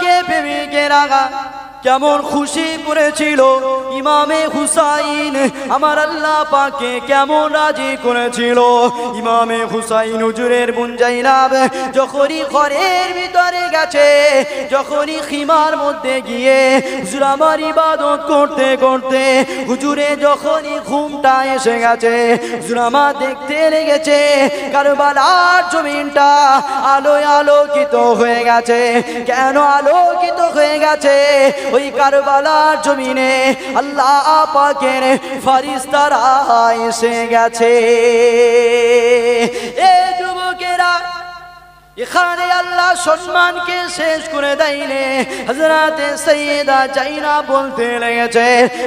के फिर के रागा কেমন খুশি করেছিল ইমামে হুসাইন আমার আল্লাহ পাকে কেমন রাজি করেছিল ইমামে হুসাইন হুজুরের বুঞ্জাইনাব যখনই ঘরের ভিতরে গেছে যখনই খিমার মধ্যে গিয়ে হুজুর আমার ইবাদত করতে করতে হুজুরে যখনই ঘুমটা এসে গেছে হুজুর দেখতে লেগেছে আর জমিনটা আলোয় আলোকিত হয়ে গেছে কেন আলোকিত হয়ে গেছে ওই কারবালা জমিনে আল্লাহ পাকের ফারিস্তারা এসে গেছে এ যুবকেরা এখানে আল্লাহ সম্মানকে শেষ করে দেয়নি হাজরাতে সৈয়দা জাইনা বলতে লেগেছে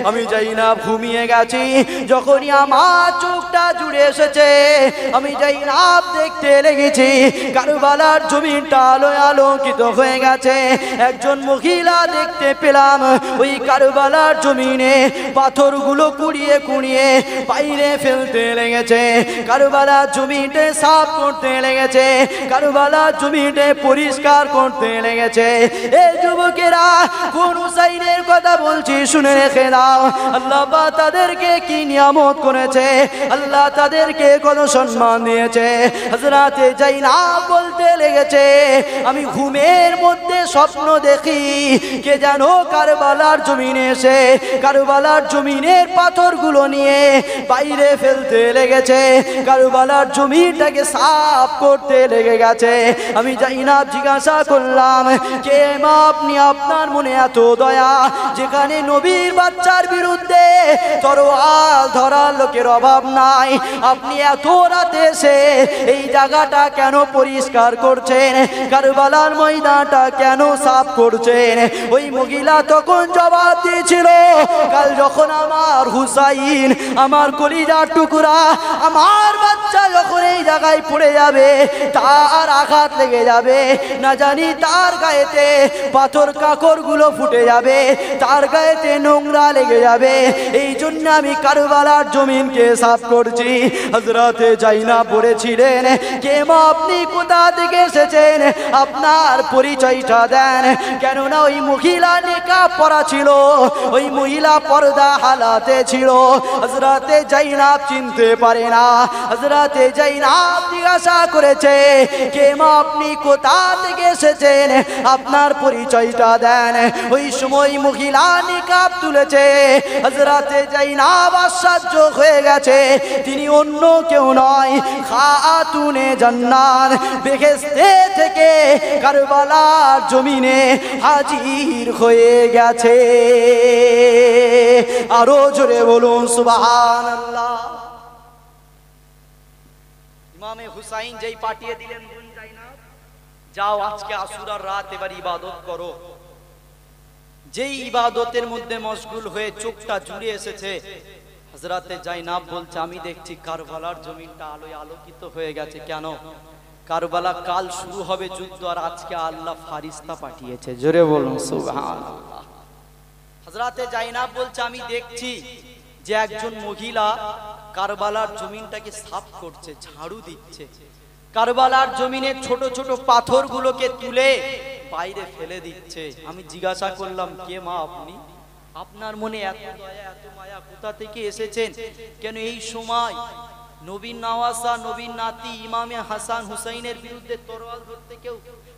আমি জাইনা ঘুমিয়ে গেছি যখনই আমার চোখটা জুড়ে এসেছে আমি জাইনাব দেখতে লেগেছি কারুবালার জমিটা আলোয় আলোকিত হয়ে গেছে একজন মহিলা দেখতে পেলাম ওই কারুবালার জমিনে পাথরগুলো কুড়িয়ে কুড়িয়ে বাইরে ফেলতে লেগেছে কারুবালার জমিতে সাফ করতে লেগেছে কারুবালা কাদা জমিটে পরিষ্কার করতে লেগেছে এই যুবকেরা কোন সাইনের কথা বলছি শুনে রেখে দাও আল্লাহ তাদেরকে কি নিয়ামত করেছে আল্লাহ তাদেরকে কত সম্মান দিয়েছে হাজরাতে যাই না বলতে লেগেছে আমি ঘুমের মধ্যে স্বপ্ন দেখি কে যেন কারবালার জমিনে এসে কারবালার জমিনের পাথরগুলো নিয়ে বাইরে ফেলতে লেগেছে কারবালার জমিটাকে সাফ করতে লেগে গেছে আমি যাই না জিজ্ঞাসা করলাম কে মা আপনি আপনার মনে এত দয়া যেখানে নবীর বাচ্চার বিরুদ্ধে তরোয়াল ধরার লোকের অভাব নাই আপনি এত রাতে এসে এই জায়গাটা কেন পরিষ্কার করছেন কারবালার ময়দানটা কেন সাফ করছেন ওই মহিলা তখন জবাব দিয়েছিল কাল যখন আমার হুসাইন আমার কলিজার টুকুরা আমার বাচ্চা যখন এই জায়গায় পড়ে যাবে তার আঘাত আঘাত লেগে যাবে না জানি তার গায়েতে পাথর কাকরগুলো ফুটে যাবে তার গায়েতে নোংরা লেগে যাবে এই জন্য আমি কারবালার জমিনকে সাফ করছি হজরতে যাই না পড়েছিলেন কেম আপনি কোথা থেকে এসেছেন আপনার পরিচয়টা দেন কেননা ওই মহিলা নিকা পরা ছিল ওই মহিলা পর্দা হালাতে ছিল হজরতে যাই না চিনতে পারে না হজরতে যাই জাইনাব জিজ্ঞাসা করেছে কেমা আপনি কোথা থেকে এসেছেন আপনার পরিচয়টা দেন ওই সময় মহিলা নিকাপ তুলেছে হজরাতে না আশ্চর্য হয়ে গেছে তিনি অন্য কেউ নয় খাতুনে জান্নার বেহেস্তে থেকে কারবালার জমিনে হাজির হয়ে গেছে আরো জোরে বলুন সুবহানাল্লাহ ইমামে হুসাইন যেই পাঠিয়ে দিলেন যাও আজকে আসুরার রাত এবার ইবাদত করো যেই ইবাদতের মধ্যে মশগুল হয়ে চোখটা জুড়ে এসেছে হাজরাতে জাইনাব বলছে আমি দেখছি কারবালার জমিনটা আলোয় আলোকিত হয়ে গেছে কেন কারবালা কাল শুরু হবে যুদ্ধ আর আজকে আল্লাহ ফারিস্তা পাঠিয়েছে জোরে বলুন সুবহানাল্লাহ হযরতে জাইনাব বলছে আমি দেখছি যে একজন মহিলা কারবালার জমিনটাকে সাফ করছে ঝাড়ু দিচ্ছে কারবালার জমিনে ছোট ছোট পাথরগুলোকে তুলে বাইরে ফেলে দিচ্ছে আমি জিজ্ঞাসা করলাম কে মা আপনি আপনার মনে এত দয়া এত মায়া কোথা থেকে এসেছেন কেন এই সময় নবীন নওয়াসা নবীন নাতি ইমামে হাসান হুসাইনের বিরুদ্ধে তরোয়াল ধরতে কেউ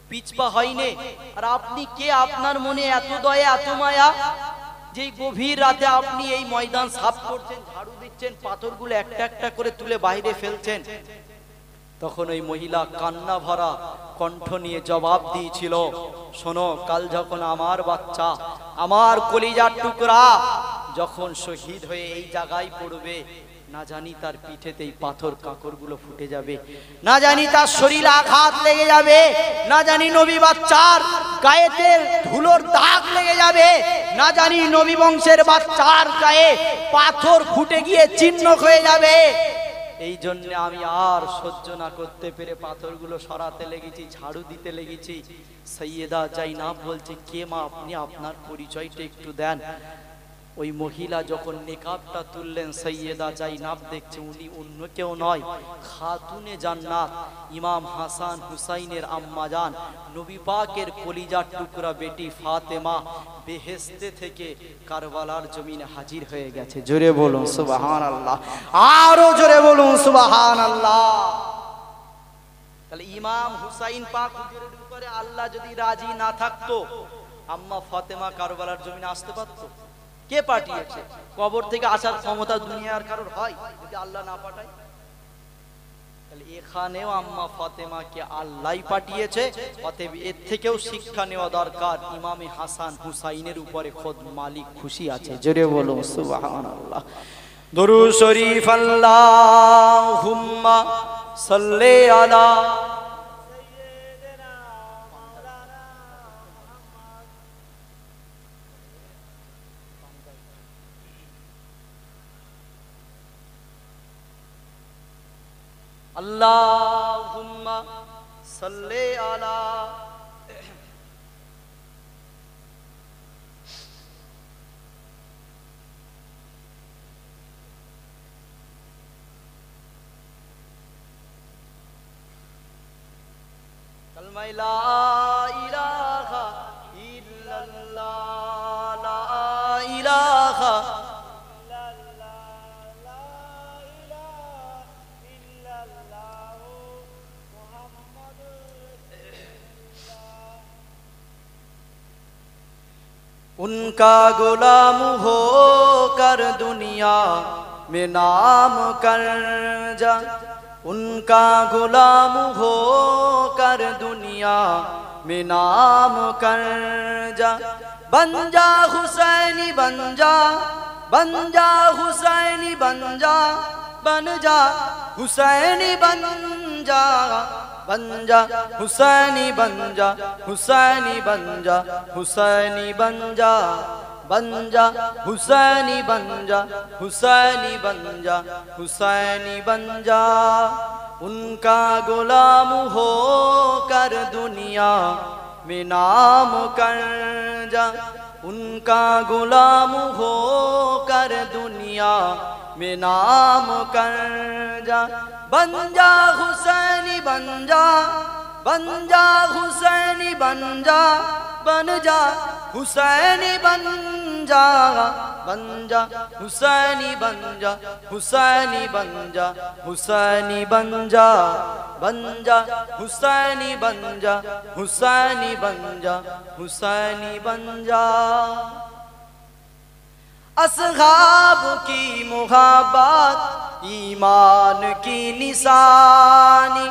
পিছপা হয়নি আর আপনি কে আপনার মনে এত দয়া এত মায়া যে গভীর রাতে আপনি এই ময়দান সাফ করছেন ঝাড়ু দিচ্ছেন পাথরগুলো একটা একটা করে তুলে বাইরে ফেলছেন তখন ওই মহিলা কান্না ভরা কণ্ঠ নিয়ে জবাব দিয়েছিল শোনো কাল যখন আমার বাচ্চা আমার কলিজার টুকরা যখন শহীদ হয়ে এই জায়গায় পড়বে না জানি তার পিঠেতে এই পাথর কাঁকরগুলো ফুটে যাবে না জানি তার শরীর আঘাত লেগে যাবে না জানি নবী বাচ্চার গায়েতে ধুলোর দাগ লেগে যাবে না জানি নবী বংশের বাচ্চার গায়ে পাথর ফুটে গিয়ে চিহ্ন হয়ে যাবে এই জন্য আমি আর সহ্য না করতে পেরে পাথরগুলো সরাতে লেগেছি ঝাড়ু দিতে লেগেছি সৈয়দা না বলছে কে মা আপনি আপনার পরিচয়টা একটু দেন ওই মহিলা যখন নিকাবটা তুললেন সৈয়দা যাই নাম দেখছে উনি অন্য কেউ নয় খাতুনে জান্নাত ইমাম হাসান হুসাইনের আম্মাজান নবী পাকের কলিজার টুকরা বেটি ফাতেমা বেহেস্তে থেকে কারবালার জমিনে হাজির হয়ে গেছে জোরে বলুন সুবাহান আল্লাহ আরো জোরে বলুন সুবাহান আল্লাহ তাহলে ইমাম হুসাইন পাক উপরে আল্লাহ যদি রাজি না থাকতো আম্মা ফাতেমা কারবালার জমিনে আসতে পারতো কে পাঠিয়েছে কবর থেকে আসার ক্ষমতা দুনিয়ার কারোর হয় যদি আল্লাহ না পাঠায় এখানেও আম্মা ফাতেমাকে আল্লাহ পাঠিয়েছে অতএব এর থেকেও শিক্ষা নেওয়া দরকার ইমামি হাসান হুসাইনের উপরে খোদ মালিক খুশি আছে জোরে বলো সুবহানাল্লাহ শরীফ আল্লাহ হুম্মা সাল্লে আলা کلمہ لا الہ الا اللہ لا علاح ان کا غلام ہو کر دنیا میں نام کر جا ان کا غلام ہو کر دنیا میں نام کر جا بن جا حسینی بن جا بن جا حسینی بن جا بن جا حسینی بن جا بن جا حسینی بن جا حسینی بن جا حسینی بن جا بن جا حسینی بن جا حسینی بن جا حسینی بن جا ان کا غلام ہو کر دنیا میں نام کر جا ان کا غلام ہو کر دنیا میں نام کر جا بن جا حسینی بن جا بن جا حسینی بن جا بن جا حسینی بن جا بن جا حسینی بن جا حسینی بن جا حسینی بن جا بن جا حسینی بن جا حسینی بن جا حسینی بن جا اصحاب کی محبت ایمان کی نشانی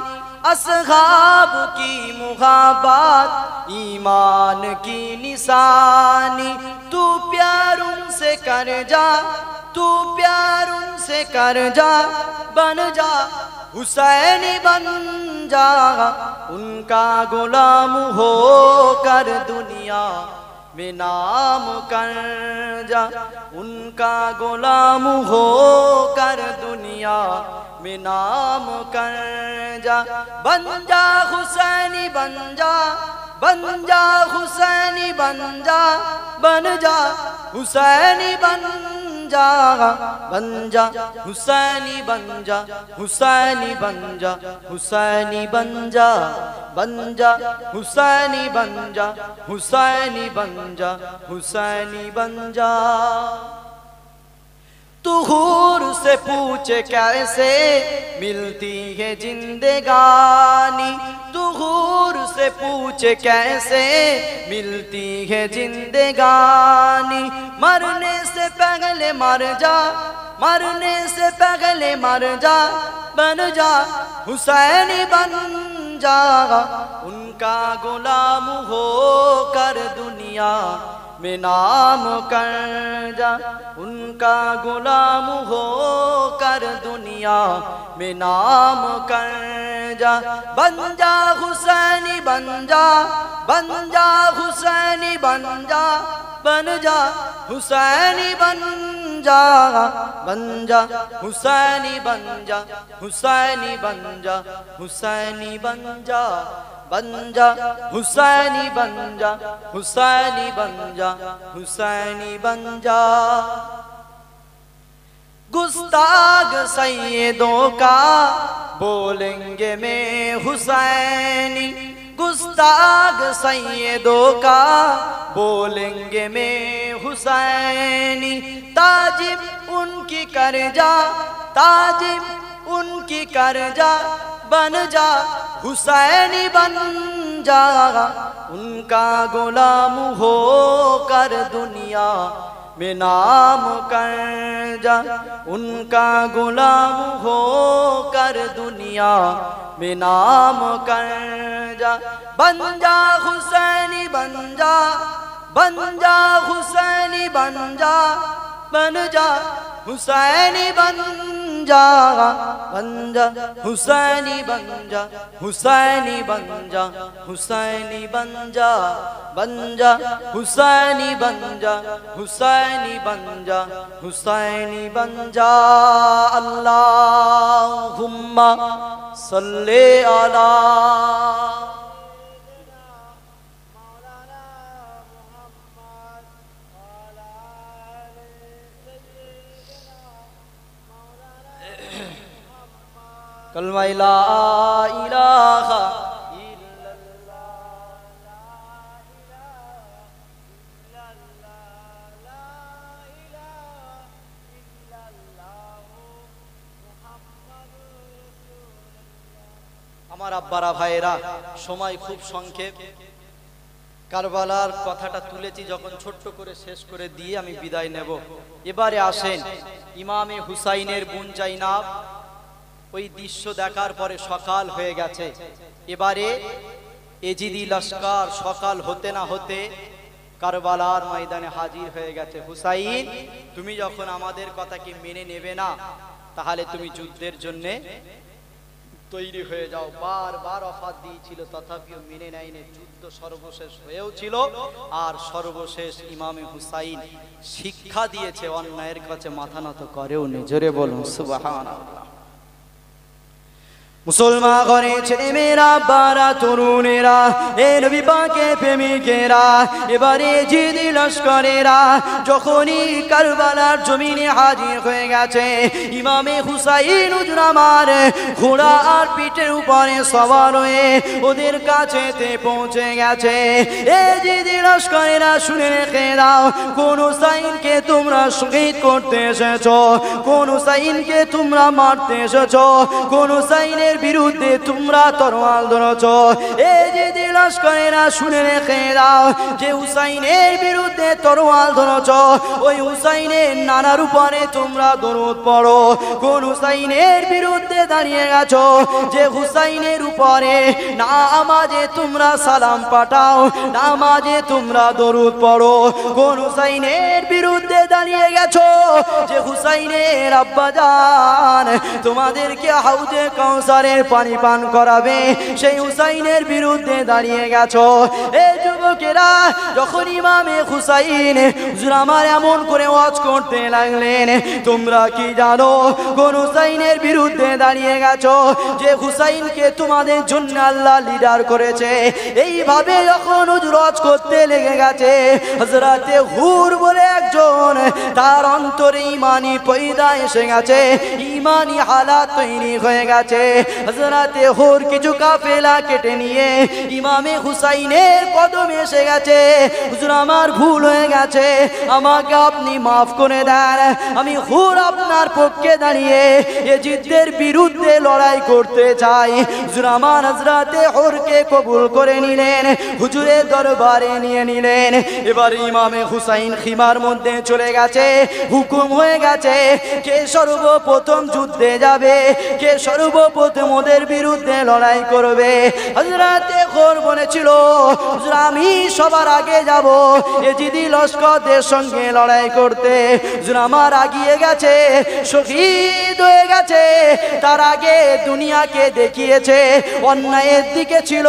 اصحاب کی محبت ایمان کی نشانی تو پیار ان سے کر جا تو پیار ان سے کر جا بن جا حسین بن جا ان کا غلام ہو کر دنیا نام کر جا ان کا غلام ہو کر دنیا میں نام کر جا بن جا حسینی بن جا بن جا حسینی بن جا بن جا حسینی بن بن جا بنجا حسینی بن جا حسینی بن جا حسینی بن جا بن جا حسینی بن جا حسینی بن جا حسینی بن جا تو غور سے پوچھے کیسے ملتی ہے جندگانی غور سے پوچھے کیسے ملتی ہے جندگانی مرنے سے پہلے مر جا مرنے سے پہلے مر جا بن جا حسین بن جا ان کا غلام ہو کر دنیا میں نام کر جا ان کا غلام ہو کر دنیا میں نام کر جا بن جا حسینی بن جا بن جا حسینی بن جا بن جا حسینی بن جا بن جا حسینی بن جا حسینی بن جا حسینی بن جا بن جا حسینی بن جا حسینی بن جا حسینی بن جا گل سیدوں کا بولیں گے میں حسینی گستاگ سیدوں کا بولیں گے میں حسینی تاجب ان کی کر جا تاجب ان کی کر جا بن جا حسینی بن جا ان کا غلام ہو کر دنیا میں نام کر جا ان کا غلام ہو کر دنیا میں نام کر جا بن جا حسینی بن جا بن جا حسینی بن جا بن جا حسینی بن بنجا بنجا حسینی بنجا حسینی بنجا حسینی بنجا بنجا بن جا حسینی بنجا حسینی بنجا جا حسینی بن جا اللہ سلے আমার আব্বারা ভাইয়েরা সময় খুব সংক্ষেপ কারবালার কথাটা তুলেছি যখন ছোট্ট করে শেষ করে দিয়ে আমি বিদায় নেব এবারে আসেন ইমামে হুসাইনের বুন জাইনাব ওই দৃশ্য দেখার পরে সকাল হয়ে গেছে এবারে এজিদি লস্কর সকাল হতে না হতে কারবালার ময়দানে হাজির হয়ে গেছে হুসাইন তুমি যখন আমাদের কথাকে মেনে নেবে না তাহলে তুমি যুদ্ধের জন্যে তৈরি হয়ে যাও বারবার অফার দিয়েছিল তথাপিও মেনে নেয়নি যুদ্ধ সর্বশেষ হয়েও ছিল আর সর্বশেষ ইমামে হুসাইন শিক্ষা দিয়েছে অন্যায়ের কাছে মাথা নত করেও নিজরে বলুন সুবাহ মুসলমান ঘরে ছেলে মেয়েরা বারা তরুণেরা এ নবী পাকে প্রেমিকেরা এবারে জিদি লস্করেরা যখনই কারবালার জমিনে হাজির হয়ে গেছে ইমামে হুসাইন উজরামার ঘোড়া আর পিঠের উপরে সবার হয়ে ওদের কাছেতে পৌঁছে গেছে এ জিদি লস্করেরা শুনে রেখে দাও কোন সাইনকে তোমরা শহীদ করতে এসেছ কোন সাইনকে তোমরা মারতে এসেছ কোন সাইনের বিরুদ্ধে তোমরা তরোয়াল ধরছ এই যে লস্করেরা শুনে রেখে দাও যে হুসাইনের বিরুদ্ধে তরোয়াল ধরছ ওই হুসাইনের নানার উপরে তোমরা দরদ পড়ো কোন হুসাইনের বিরুদ্ধে দাঁড়িয়ে গেছো যে হুসাইনের উপরে নামাজে তোমরা সালাম পাঠাও নামাজে তোমরা দরুদ পড়ো কোন হুসাইনের বিরুদ্ধে দাঁড়িয়ে গেছো যে হুসাইনের আব্বাজান তোমাদেরকে হাউজে কৌসারে জোয়ারের পানি পান করাবে সেই হুসাইনের বিরুদ্ধে দাঁড়িয়ে গেছো এই যুবকেরা যখন ইমামে হুসাইন জুরামার এমন করে ওয়াজ করতে লাগলেন তোমরা কি জানো কোন হুসাইনের বিরুদ্ধে দাঁড়িয়ে গেছো যে হুসাইনকে তোমাদের জন্য আল্লাহ লিডার করেছে এইভাবে যখন রজ করতে লেগে গেছে হজরাতে হুর বলে একজন তার অন্তরে ইমানি পৈদা এসে গেছে ইমানি হালাত তৈরি হয়ে গেছে হজরাতে হুর কিছু কাফেলা কেটে নিয়ে ইমামে হুসাইনের পদ আমি এসে গেছে হুজুর আমার ভুল হয়ে গেছে আমাকে আপনি মাফ করে দেন আমি হুর আপনার পক্ষে দাঁড়িয়ে এ জিদ্দের বিরুদ্ধে লড়াই করতে চাই হুজুর আমার হাজরাতে হোরকে কবুল করে নিলেন হুজুরের দরবারে নিয়ে নিলেন এবার ইমামে হুসাইন খিমার মধ্যে চলে গেছে হুকুম হয়ে গেছে কে সর্বপ্রথম যুদ্ধে যাবে কে সর্বপ্রথম ওদের বিরুদ্ধে লড়াই করবে হাজরাতে খোর বলেছিল হুজুর আমি আমি সবার আগে যাব এজিদি লস্করদের সঙ্গে লড়াই করতে আমার আগিয়ে গেছে শহীদ হয়ে গেছে তার আগে দুনিয়াকে দেখিয়েছে অন্যায়ের দিকে ছিল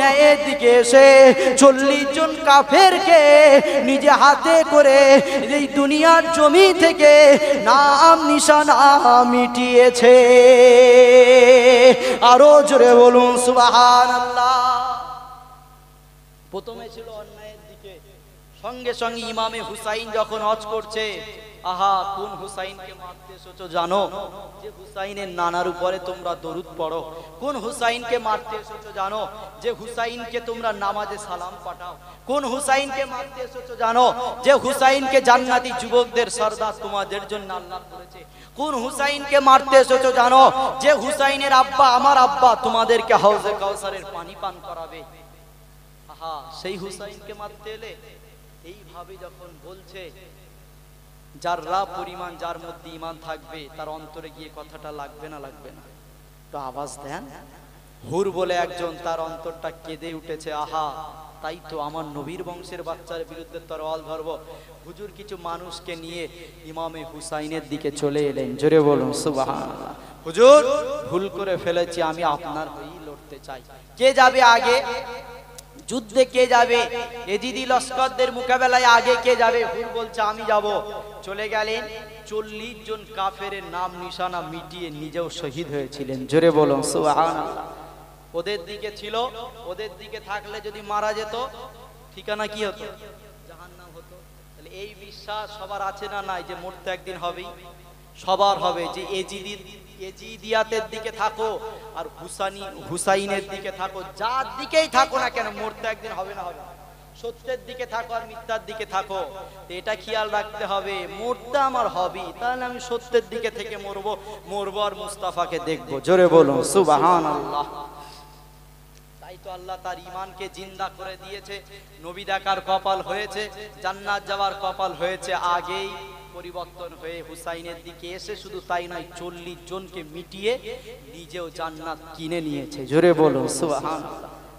ন্যায়ের দিকে এসে চল্লিশ জন কাফেরকে নিজে হাতে করে এই দুনিয়ার জমি থেকে নাম নিশানা মিটিয়েছে আরো জোরে বলুন সুবাহ আল্লাহ প্রথমে ছিল অন্যায়ের দিকে সঙ্গে সঙ্গে ইমামে হুসাইন যখন অজ করছে আহা কোন হুসাইনকে মারতে এসেছ জানো যে হুসাইনের নানার উপরে তোমরা দরুদ পড়ো কোন হুসাইনকে মারতে এসেছ জানো যে হুসাইনকে তোমরা নামাজে সালাম পাঠাও কোন হুসাইনকে মারতে এসেছ জানো যে হুসাইনকে জান্নাতি যুবকদের সর্দার তোমাদের জন্য আল্লাহ করেছে কোন হুসাইনকে মারতে এসেছ জানো যে হুসাইনের আব্বা আমার আব্বা তোমাদেরকে হাউজে কাউসারের পানি পান করাবে আহা সেই হুসাইনকে মারতে এলে এইভাবে যখন বলছে যার রা পরিমাণ যার মধ্যে ইমান থাকবে তার অন্তরে গিয়ে কথাটা লাগবে না লাগবে না তো আওয়াজ দেন হুর বলে একজন তার অন্তরটা কেঁদে উঠেছে আহা তাই তো আমার নবীর বংশের বাচ্চার বিরুদ্ধে তরওয়াল ধরব হুজুর কিছু মানুষকে নিয়ে ইমামে হুসাইনের দিকে চলে এলেন জোরে বলুন সুবাহ হুজুর ভুল করে ফেলেছি আমি আপনার হয়েই লড়তে চাই কে যাবে আগে যুদ্ধে কে যাবে এজিদি লস্করদের মোকাবেলায় আগে কে যাবে হুর বলছে আমি যাব চলে গেলেন চল্লিশ জন কাফের নাম নিশানা মিটিয়ে নিজেও শহীদ হয়েছিলেন জোরে বলো ওদের দিকে ছিল ওদের দিকে থাকলে যদি মারা যেত ঠিকানা কি হতো নাম হতো তাহলে এই বিশ্বাস সবার আছে না নাই যে মরতে একদিন হবেই সবার হবে যে এজিদির এজিদিয়াতের দিকে থাকো আর হুসানি হুসাইনের দিকে থাকো যার দিকেই থাকো না কেন মরতে একদিন হবে না হবে সত্যের দিকে থাকো আর মিথ্যার দিকে থাকো এটা খেয়াল রাখতে হবে মরতে আমার তাহলে আমি সত্যের দিকে থেকে মরবো মরবো আর মুস্তাফাকে দেখবো জোরে বলো সুবাহান আল্লাহ তাই তো আল্লাহ তার ইমানকে জিন্দা করে দিয়েছে নবী দেখার কপাল হয়েছে জান্নাত যাওয়ার কপাল হয়েছে আগেই পরিবর্তন হয়ে হুসাইনের দিকে এসে শুধু তাই নয় চল্লিশ জনকে মিটিয়ে নিজেও জান্নাত কিনে নিয়েছে জোরে বলো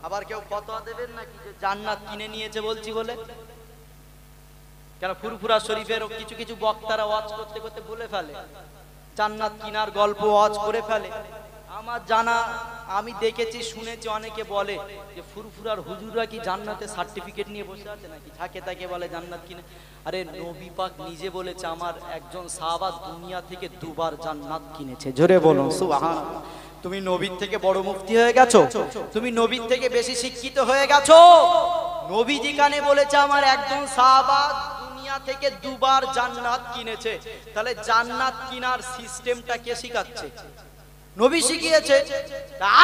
আবার কেউ ফতোয়া দেবেন নাকি যে জান্নাত কিনে নিয়েছে বলছি বলে কেন ফুরফুরা শরীফের কিছু কিছু বক্তারা ওয়াজ করতে করতে বলে ফেলে জান্নাত কিনার গল্প ওয়াজ করে ফেলে আমার জানা আমি দেখেছি শুনেছি অনেকে বলে যে ফুরফুরার হুজুররা কি জান্নাতে সার্টিফিকেট নিয়ে বসে আছে নাকি থাকে তাকে বলে জান্নাত কিনে আরে নবী পাক নিজে বলেছে আমার একজন সাহাবাত দুনিয়া থেকে দুবার জান্নাত কিনেছে জোরে বলো সুবহান তুমি নবীর থেকে বড় মুক্তি হয়ে গেছো তুমি নবীর থেকে বেশি শিক্ষিত হয়ে গেছো নবী যেখানে বলেছে আমার একজন সাহাবাত দুনিয়া থেকে দুবার জান্নাত কিনেছে তাহলে জান্নাত কিনার সিস্টেমটা কে শিখাচ্ছে নবী শিখিয়েছে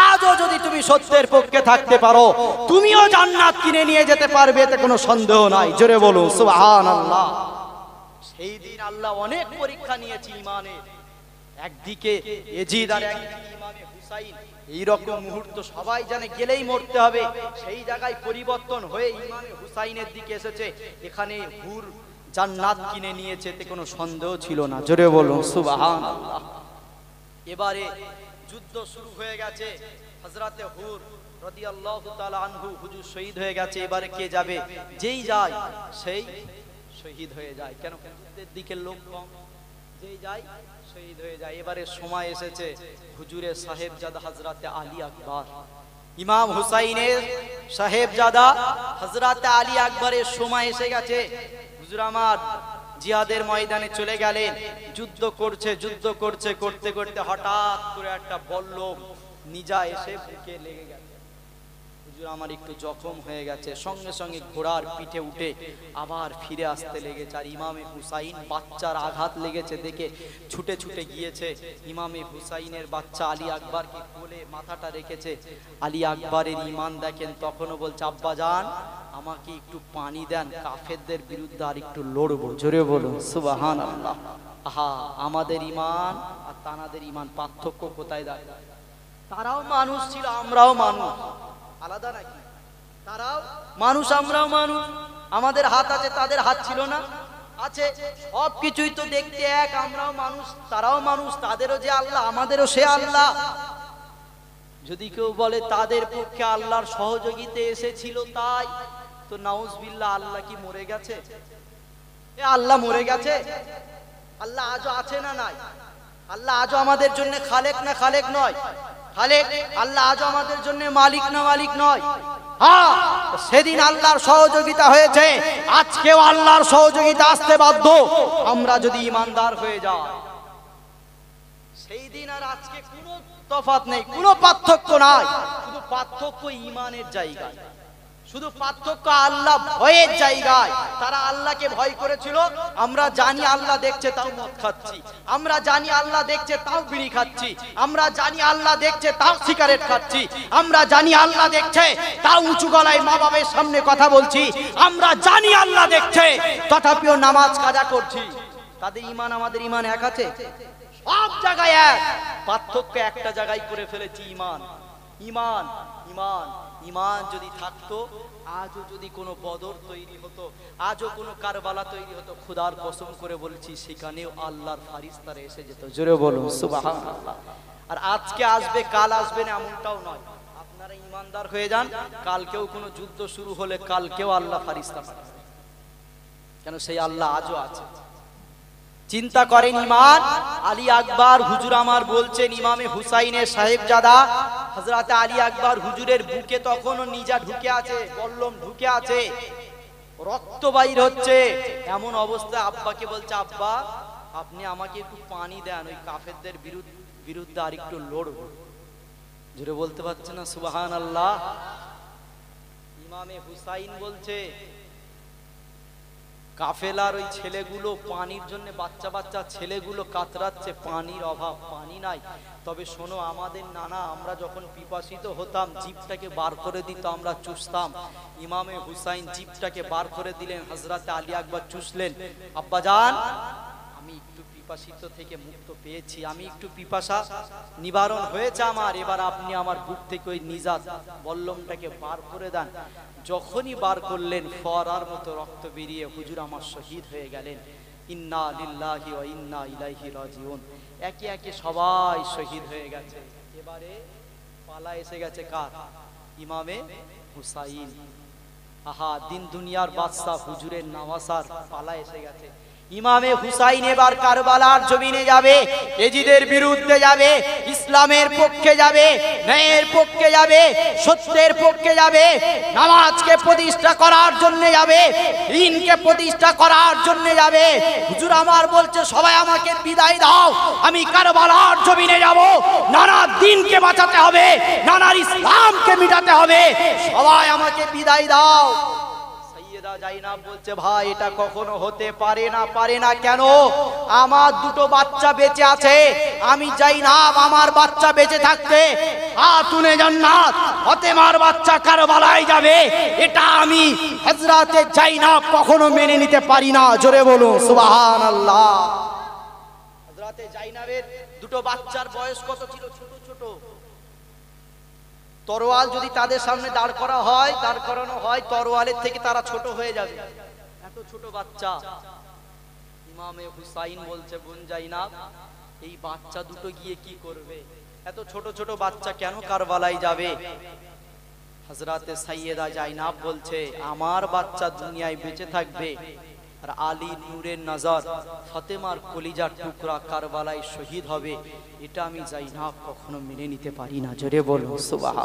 আজও যদি তুমি সত্যের পক্ষে থাকতে পারো তুমিও জান্নাত কিনে নিয়ে যেতে পারবে এতে কোনো সন্দেহ নাই জোরে বলো আল্লাহ সেই দিন আল্লাহ অনেক পরীক্ষা নিয়েছে ইমানে একদিকে এজিদ আর একদিকে ইমামে হুসাইন এইরকম মুহূর্ত সবাই জানে গেলেই মরতে হবে সেই জায়গায় পরিবর্তন হয়ে ইমানে হুসাইনের দিকে এসেছে এখানে হুর জান্নাত কিনে নিয়েছে এতে কোনো সন্দেহ ছিল না জোরে সুবাহান আল্লাহ এবারে যুদ্ধ শুরু হয়ে গেছে হজরাতে হুর রদিয়াল্লাহু তাআলা আনহু হুজুর শহীদ হয়ে গেছে এবারে কে যাবে যেই যায় সেই শহীদ হয়ে যায় কেন হুজুরদের দিকে লোক কম যেই যায় শহীদ হয়ে যায় এবারে সময় এসেছে হুজুরে সাহেবজাদা হজরাতে আলী আকবর ইমাম হুসাইনের সাহেবজাদা হজরাতে আলী আকবরের সময় এসে গেছে হুজুর আমার জিয়াদের ময়দানে চলে গেলেন যুদ্ধ করছে যুদ্ধ করছে করতে করতে হঠাৎ করে একটা বল্লম নিজা এসে বুকে লেগে গেল আমার একটু জখম হয়ে গেছে সঙ্গে সঙ্গে ঘোড়ার পিঠে উঠে আবার ফিরে আসতে লেগেছে আর ইমামে হুসাইন বাচ্চার আঘাত লেগেছে দেখে ছুটে ছুটে গিয়েছে ইমামে হুসাইনের বাচ্চা আলী আকবরকে কোলে মাথাটা রেখেছে আলী আকবরের ইমান দেখেন তখনও বলছে আব্বা যান আমাকে একটু পানি দেন কাফেরদের বিরুদ্ধে আর একটু লড়বো জোরে বলুন সুবাহান আল্লাহ আহা আমাদের ইমান আর তানাদের ইমান পার্থক্য কোথায় দাঁড়ায় তারাও মানুষ ছিল আমরাও মানুষ আলাদা নাকি তারাও মানুষ আমরাও মানুষ আমাদের হাত আছে তাদের হাত ছিল না আছে সব কিছুই তো দেখতে এক আমরাও মানুষ তারাও মানুষ তাদেরও যে আল্লাহ আমাদেরও সে আল্লাহ যদি কেউ বলে তাদের পক্ষে আল্লাহর সহযোগিতা এসেছিল তাই তো নাউজবিল্লা আল্লাহ কি মরে গেছে এ আল্লাহ মরে গেছে আল্লাহ আজও আছে না নাই আল্লাহ আজও আমাদের জন্য খালেক না খালেক নয় খালেক আল্লাহ আজও আমাদের জন্য মালিক না মালিক নয় হ্যাঁ, সেদিন আল্লাহর সহযোগিতা হয়েছে আজকেও আল্লাহর সহযোগিতা আসতে বাধ্য আমরা যদি ইমানদার হয়ে যাই সেই দিন আর আজকে কোনো তফাত নেই কোনো পার্থক্য নাই শুধু পার্থক্য ইমানের জায়গায় শুধু পার্থক্য আল্লাহ ভয়ের জায়গায় তারা আল্লাহকে ভয় করেছিল আমরা জানি আল্লাহ দেখছে তাও মদ খাচ্ছি আমরা জানি আল্লাহ দেখছে তাও বিড়ি খাচ্ছি আমরা জানি আল্লাহ দেখছে তাও সিগারেট খাচ্ছি আমরা জানি আল্লাহ দেখছে তাও উঁচু গলায় মা বাবের সামনে কথা বলছি আমরা জানি আল্লাহ দেখছে তথাপিও নামাজ কাজা করছি তাদের ইমান আমাদের ইমান এক আছে সব জায়গায় এক পার্থক্য একটা জায়গায় করে ফেলেছি ইমান ইমান ইমান ইমান যদি থাকতো আজও যদি কোনো বদর তৈরি হতো আজও কোনো কারবালা তৈরি হতো খুদার কসম করে বলছি সেখানেও আল্লাহর ফারিস্তারা এসে যেত জোরে বলুন সুবহানাল্লাহ আর আজকে আসবে কাল আসবে না এমনটাও নয় আপনারা ইমানদার হয়ে যান কালকেও কোনো যুদ্ধ শুরু হলে কালকেও আল্লাহ ফারিস্তা কেন সেই আল্লাহ আজও আছে চিন্তা করেন ইমান আলী আকবর হুজুর আমার বলছেন ইমামে হুসাইনের সাহেবজাদা হজরাতে আলী আকবর হুজুরের বুকে তখন নিজা ঢুকে আছে বল্লম ঢুকে আছে রক্ত বাইর হচ্ছে এমন অবস্থায় আব্বাকে বলছে আব্বা আপনি আমাকে একটু পানি দেন ওই কাফেরদের বিরুদ্ধে আর একটু লড়ব ধরে বলতে পারছে না সুবাহান আল্লাহ ইমামে হুসাইন বলছে কাফেলার ওই ছেলেগুলো পানির জন্য বাচ্চা বাচ্চা ছেলেগুলো কাতরাচ্ছে পানির অভাব পানি নাই তবে শোনো আমাদের নানা আমরা যখন পিপাসিত হতাম জিপটাকে বার করে দিত আমরা চুষতাম ইমামে হুসাইন জিপটাকে বার করে দিলেন হজরাতে আলী একবার চুষলেন আব্বাজান পিপাসিত থেকে মুক্ত পেয়েছি আমি একটু পিপাসা নিবারণ হয়েছে আমার এবার আপনি আমার বুক থেকে ওই নিজাত বল্লমটাকে বার করে দেন যখনই বার করলেন ফরার মতো রক্ত বেরিয়ে হুজুর আমার শহীদ হয়ে গেলেন ইন্না লিল্লাহি ও ইন্না ইলাইহি রাজিউন একে একে সবাই শহীদ হয়ে গেছে এবারে পালা এসে গেছে কার ইমামে হুসাইন আহা দিন দুনিয়ার বাদশাহ হুজুরের নামাসার পালা এসে গেছে ইমামে হুসাইন এবার কারবালার জমিনে যাবে এজিদের বিরুদ্ধে যাবে ইসলামের পক্ষে যাবে ন্যায়ের পক্ষে যাবে সত্যের পক্ষে যাবে নামাজকে প্রতিষ্ঠা করার জন্য যাবে দিনকে প্রতিষ্ঠা করার জন্য যাবে হুজুর আমার বলছে সবাই আমাকে বিদায় দাও আমি কারবালার জমিনে যাব নানা দিনকে বাঁচাতে হবে নানার ইসলামকে মিটাতে হবে সবাই আমাকে বিদায় দাও জাইনাব বলছে ভাই এটা কখনো হতে পারে না পারে না কেন আমার দুটো বাচ্চা বেঁচে আছে আমি জাইনাব আমার বাচ্চা বেঁচে থাকতে জান্নাত বাচ্চা যাবে এটা আমি কখনো মেনে নিতে পারি না জোরে বলুন দুটো বাচ্চার বয়স কত ছিল তরোয়াল যদি তাদের সামনে দাঁড় করা হয় দাঁড় করানো হয় তরোয়ালের থেকে তারা ছোট হয়ে যাবে এত ছোট বাচ্চা ইমামে হুসাইন বলছে বোন যাই না এই বাচ্চা দুটো গিয়ে কি করবে এত ছোট ছোট বাচ্চা কেন কারবালাই যাবে হজরাতে সাইয়েদা জাইনাব বলছে আমার বাচ্চা দুনিয়ায় বেঁচে থাকবে আর আলী নূরের নজর ফতেমার কলিজার টুকরা কারবালায় শহীদ হবে এটা আমি যাই না কখনো মেনে নিতে পারি না জোরে বলো সুবাহ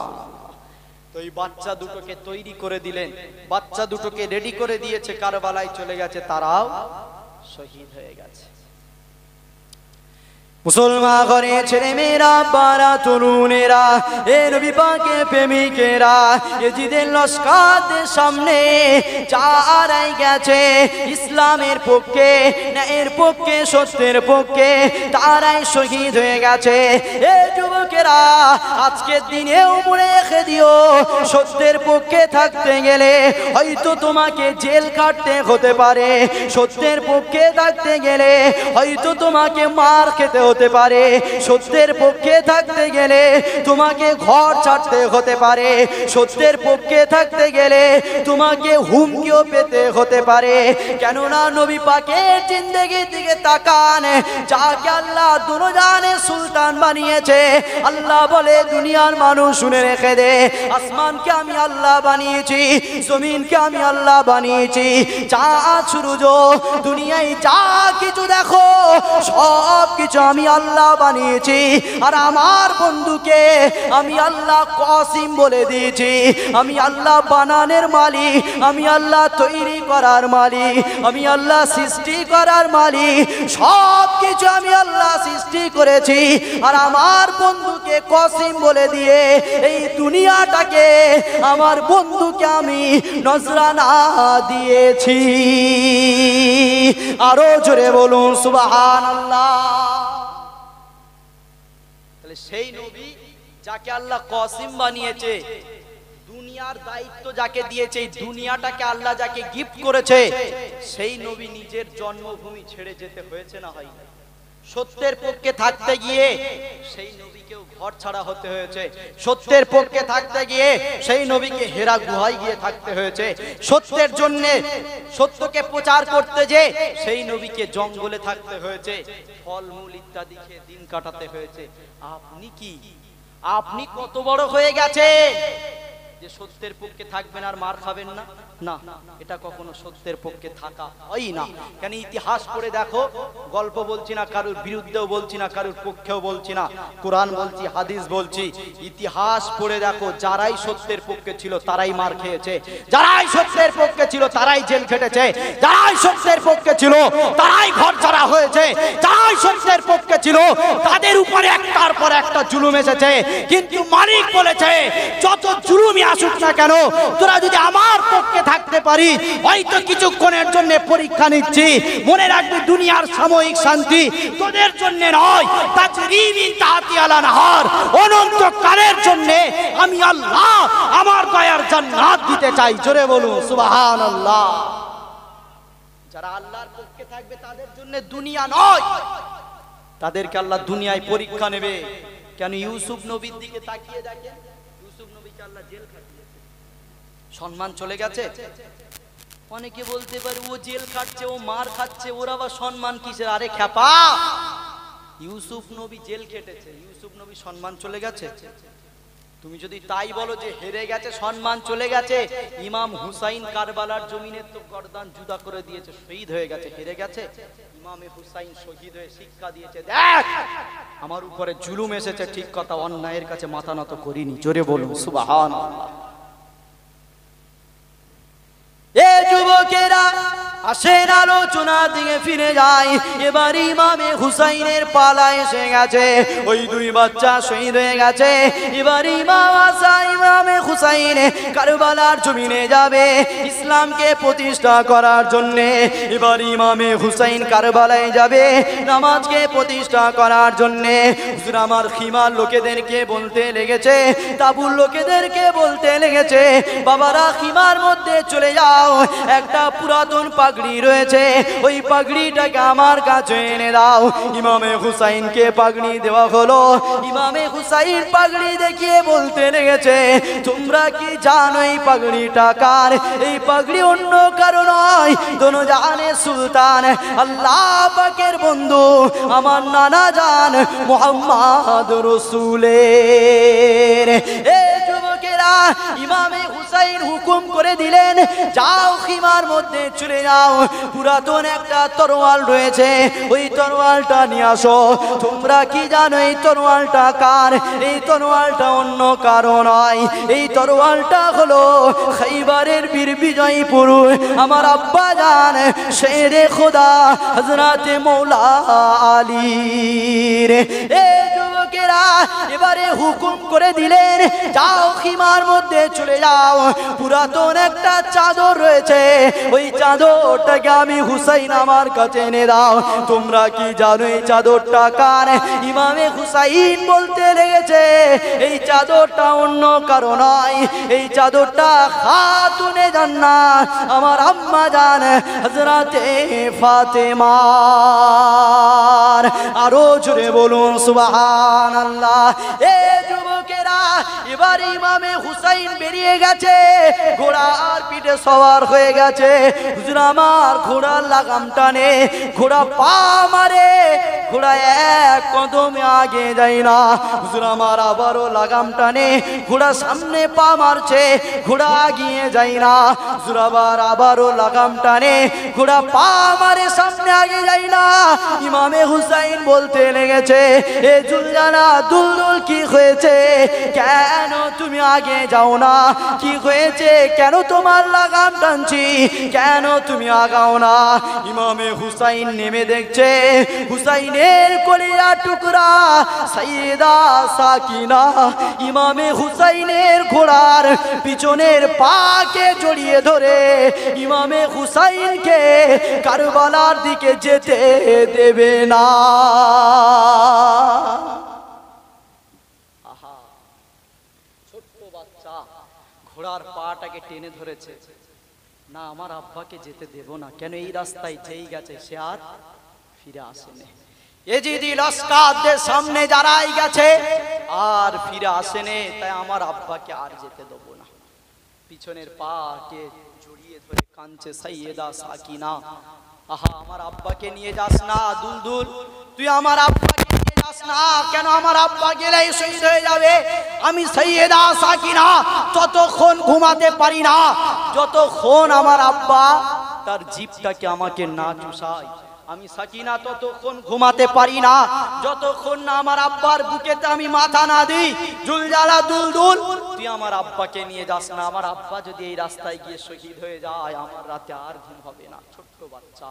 তো এই বাচ্চা দুটোকে তৈরি করে দিলেন বাচ্চা দুটোকে রেডি করে দিয়েছে কারবালায় চলে গেছে তারাও শহীদ হয়ে গেছে মুসলমান ঘরে ছেলে মেয়েরা বারা তরুণেরা এ নবী পাকে প্রেমিকেরা এজিদের লস্কারদের সামনে চারাই গেছে ইসলামের পক্ষে ন্যায়ের পক্ষে সত্যের পক্ষে তারাই শহীদ হয়ে গেছে এ যুবকেরা আজকের দিনেও মনে রেখে দিও সত্যের পক্ষে থাকতে গেলে হয়তো তোমাকে জেল কাটতে হতে পারে সত্যের পক্ষে থাকতে গেলে হয়তো তোমাকে মার খেতে হতে হতে পারে সত্যের পক্ষে থাকতে গেলে তোমাকে ঘর ছাড়তে হতে পারে সত্যের পক্ষে থাকতে গেলে তোমাকে হুমকিও পেতে হতে পারে কেননা নবী পাকে জিন্দগির দিকে তাকান যাকে আল্লাহ দুজানে সুলতান বানিয়েছে আল্লাহ বলে দুনিয়ার মানুষ শুনে রেখে দে আসমানকে আমি আল্লাহ বানিয়েছি জমিনকে আমি আল্লাহ বানিয়েছি যা সূর্য দুনিয়ায় যা কিছু দেখো সব কিছু আমি আল্লাহ বানিয়েছি আর আমার বন্ধুকে আমি আল্লাহ কসিম বলে দিয়েছি আমি আল্লাহ বানানের মালি আমি আল্লাহ তৈরি করার মালি আমি আল্লাহ সৃষ্টি করার মালি সব কিছু আমি আল্লাহ সৃষ্টি করেছি আর আমার বন্ধুকে কসিম বলে দিয়ে এই দুনিয়াটাকে আমার বন্ধুকে আমি নজরানা দিয়েছি আরো জোরে বলুন সুবাহ আল্লাহ তাহলে সেই নবী যাকে আল্লাহ কসিম বানিয়েছে দুনিয়ার দায়িত্ব যাকে দিয়েছে দুনিয়াটাকে আল্লাহ যাকে গিফট করেছে সেই নবী নিজের জন্মভূমি ছেড়ে যেতে হয়েছে না হয় সত্যের পক্ষে থাকতে গিয়ে সেই নবীকেও ঘর ছাড়া হতে হয়েছে সত্যের পক্ষে থাকতে গিয়ে সেই নবীকে হেরা গুহায় গিয়ে থাকতে হয়েছে সত্যের জন্য সত্যকে প্রচার করতে যে সেই নবীকে জঙ্গলে থাকতে হয়েছে ফলমূল ইত্যাদি খেয়ে দিন কাটাতে হয়েছে আপনি কি আপনি কত বড় হয়ে গেছে যে সত্যের পক্ষে থাকবেন আর মার খাবেন না না এটা কখনো সত্যের পক্ষে থাকা হয় না কেন ইতিহাস পড়ে দেখো গল্প বলছি না কারোর বিরুদ্ধেও বলছি না কারোর পক্ষেও বলছি না কোরআন বলছি হাদিস বলছি ইতিহাস পড়ে দেখো যারাই সত্যের পক্ষে ছিল তারাই মার খেয়েছে যারাই সত্যের পক্ষে ছিল তারাই জেল খেটেছে যারাই সত্যের পক্ষে ছিল তারাই ঘর ছাড়া হয়েছে যারাই সত্যের পক্ষে ছিল তাদের উপরে একটার পর একটা জুলুম এসেছে কিন্তু মালিক বলেছে যত জুলুমই আসুক না কেন তোরা যদি আমার পক্ষে থাকতে পারি হয়তো কিছুক্ষণের জন্য পরীক্ষা নিচ্ছি মনে রাখবি দুনিয়ার সাময়িক শান্তি তোদের জন্য নয় অনন্তকালের জন্য আমি আল্লাহ আমার দয়ার জান্নাত দিতে চাই জোরে বলুন সুবাহান আল্লাহ যারা আল্লাহর পক্ষে থাকবে তাদের জন্য দুনিয়া নয় তাদেরকে আল্লাহ দুনিয়ায় পরীক্ষা নেবে কেন ইউসুফ নবীর দিকে তাকিয়ে দেখেন ইউসুফ নবীকে আল্লাহ জেল খাটিয়ে সম্মান চলে গেছে অনেকে বলতে পারে ও জেল কাটছে ও মার খাচ্ছে ওর আবার সম্মান কিসের আরে খ্যাপা ইউসুফ নবী জেল খেটেছে ইউসুফ নবী সম্মান চলে গেছে তুমি যদি তাই বলো যে হেরে গেছে সম্মান চলে গেছে ইমাম হুসাইন কারবালার জমিনের তো করদান জুদা করে দিয়েছে শহীদ হয়ে গেছে হেরে গেছে ইমামে হুসাইন শহীদ হয়ে শিক্ষা দিয়েছে দেখ আমার উপরে জুলুম এসেছে ঠিক কথা অন্যায়ের কাছে মাথা নত করিনি জোরে বলুন সুবাহ আসেন আলোচনা দিকে ফিরে যাই এবার ইমামে হুসাইনের পালা এসে গেছে ওই দুই বাচ্চা গেছে এবার ইমামে জমিনে যাবে ইসলামকে প্রতিষ্ঠা করার জন্যে এবার ইমামে হুসাইন যাবে নামাজকে প্রতিষ্ঠা করার জন্যে আমার খিমার লোকেদেরকে বলতে লেগেছে তাবুর লোকেদেরকে বলতে লেগেছে বাবারা খিমার মধ্যে চলে যায় দাও একটা পুরাতন পাগড়ি রয়েছে ওই পাগড়িটাকে আমার কাছে এনে দাও ইমামে হুসাইনকে পাগড়ি দেওয়া হলো ইমামে হুসাইন পাগড়ি দেখিয়ে বলতে লেগেছে তোমরা কি জানো এই পাগড়িটা কার এই পাগড়ি অন্য কারো নয় দোনো জানে সুলতান আল্লাহ পাকের বন্ধু আমার নানা জান মোহাম্মদ রসুলের এ না ইমামে হুসাইন হুকুম করে দিলেন যাও খিমার মধ্যে চলে যাও পুরাতন একটা তরোয়াল রয়েছে ওই তরোয়ালটা নিয়ে আসো তোমরা কি জানো এই তরোয়ালটা কার এই তরোয়ালটা অন্য কারো নয় এই তরোয়ালটা হলো খাইবারের বীর বিজয়ী পুরুষ আমার আব্বা জান শেরে খোদা হজরাতে মৌলা আলীর এ লোকেরা এবারে হুকুম করে দিলেন যাও খিমার মধ্যে চলে যাও পুরাতন একটা চাদর রয়েছে ওই চাদরটাকে আমি হুসাইন আমার কাছে এনে দাও তোমরা কি জানো এই চাদরটা কার ইমামে হুসাইন বলতে লেগেছে এই চাদরটা অন্য কারো নয় এই চাদরটা খাতুনে যান না আমার আম্মা যান হজরাতে ফাতেমা আরো জুড়ে বলুন সুবাহ আল্লাহ এ যুবকেরা এবার ইমামে হুসাইন বেরিয়ে গেছে ঘোড়া আর পিঠে সওয়ার হয়ে গেছে আমার ঘোড়ার লাগাম টানে ঘোড়া পা মারে ইমামে হুসাইন বলতে লেগেছে এ জুলজানা দুলদুল কি হয়েছে কেন তুমি আগে যাও না কি হয়েছে কেন তোমার লাগাম টানছি কেন তুমি আগাও না ইমামে হুসাইন নেমে দেখছে হুসাইন দিলের কলিয়া টুকরা সাইদা সাকিনা ইমামে হুসাইনের ঘোড়ার পিছনের পাকে জড়িয়ে ধরে ইমামে হুসাইনকে কারবালার দিকে যেতে দেবে না ঘোড়ার পাটাকে টেনে ধরেছে না আমার আব্বাকে যেতে দেব না কেন এই রাস্তায় যেই গেছে সে আর ফিরে আসেনি এজিদি লস্কারদের সামনে যারাই গেছে আর ফিরে আসেনে তাই আমার আব্বাকে আর যেতে দেবো না পিছনের পাকে জড়িয়ে ধরে কাঁদছে সাইয়েদা সাকিনা আহা আমার আব্বাকে নিয়ে যাস না দুল দুল তুই আমার আব্বাকে নিয়ে যাস না কেন আমার আব্বা গেলে শহীদ হয়ে যাবে আমি সাইয়েদা সাকিনা যতক্ষণ ঘুমাতে পারি না যতক্ষণ আমার আব্বা তার জীবটাকে আমাকে না চুষায় আমি সাকিনা ততক্ষণ ঘুমাতে পারি না যতক্ষণ না আমার আব্বার বুকেতে আমি মাথা না দিই জুলজালা দুলদুল তুই আমার আব্বাকে নিয়ে যাস না আমার আব্বা যদি এই রাস্তায় গিয়ে শহীদ হয়ে যায় আমার রাতে আর ঘুম হবে না ছোট্ট বাচ্চা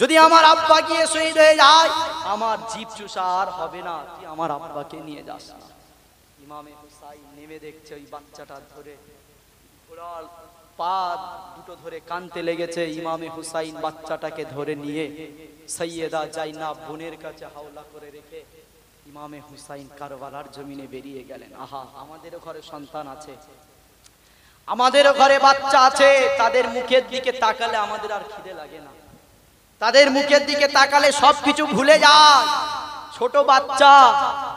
যদি আমার আব্বা গিয়ে শহীদ হয়ে যায় আমার জীব চুষা আর হবে না তুই আমার আব্বাকে নিয়ে যাস না ইমামে হুসাইন নেমে দেখছে ওই বাচ্চাটা ধরে ঘোড়াল পা দুটো ধরে কানতে লেগেছে ইমামে হুসাইন বাচ্চাটাকে ধরে নিয়ে সৈয়দা জাইনা বোনের কাছে হাওলা করে রেখে ইমামে হুসাইন কারবালার জমিনে বেরিয়ে গেলেন আহা আমাদেরও ঘরে সন্তান আছে আমাদেরও ঘরে বাচ্চা আছে তাদের মুখের দিকে তাকালে আমাদের আর খিদে লাগে না তাদের মুখের দিকে তাকালে সবকিছু ভুলে যায় ছোট বাচ্চা